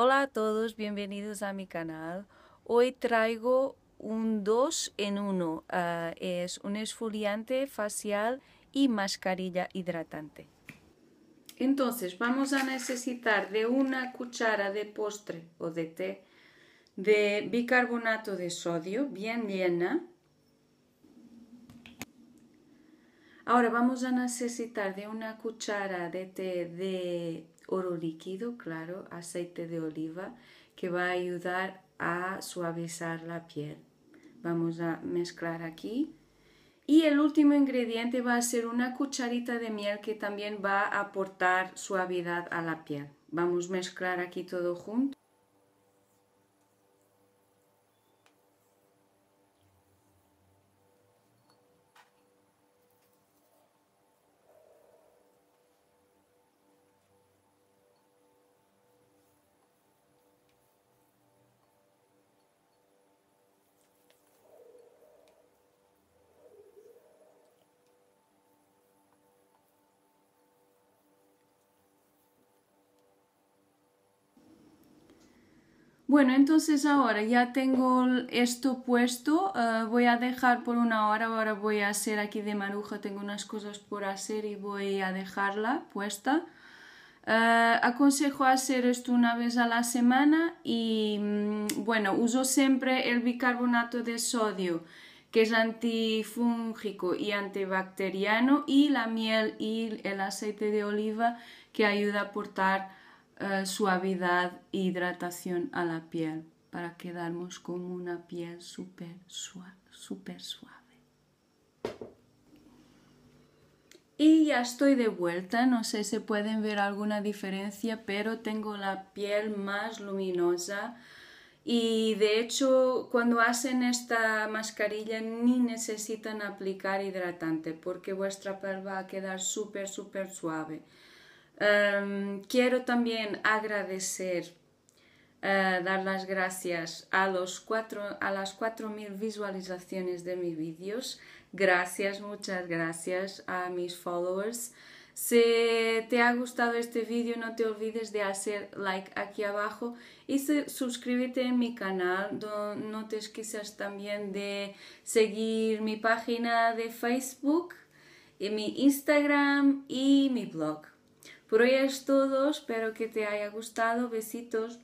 Hola a todos, bienvenidos a mi canal. Hoy traigo un 2 en 1. Ah, es un esfoliante facial y mascarilla hidratante. Entonces vamos a necesitar de una cuchara de postre o de té de bicarbonato de sodio bien llena, Ahora vamos a necesitar de una cuchara de té de oro líquido, claro, aceite de oliva, que va a ayudar a suavizar la piel. Vamos a mezclar aquí. Y el último ingrediente va a ser una cucharita de miel que también va a aportar suavidad a la piel. Vamos a mezclar aquí todo junto. Bueno, entonces ahora ya tengo esto puesto, eh, voy a dejar por una hora, ahora voy a hacer aquí de maruja, tengo unas cosas por hacer y voy a dejarla puesta. Eh, aconsejo hacer esto una vez a la semana y mm, bueno, uso siempre el bicarbonato de sodio que es antifúngico y antibacteriano y la miel y el aceite de oliva que ayuda a aportar eh, suavidad e hidratación a la piel para quedarnos con una piel súper suave, super suave. Y ya estoy de vuelta, no sé si pueden ver alguna diferencia, pero tengo la piel más luminosa y de hecho cuando hacen esta mascarilla ni necesitan aplicar hidratante porque vuestra piel va a quedar súper, súper suave. Em, quiero también agradecer, eh, dar las gracias a, los cuatro, a las 4.000 visualizaciones de mis vídeos. Gracias, muchas gracias a mis followers. Si te ha gustado este vídeo no te olvides de hacer like aquí abajo y suscríbete a mi canal. No te olvides también de seguir mi página de Facebook, mi Instagram y mi blog por hoy es todo, espero que te haya gustado, besitos.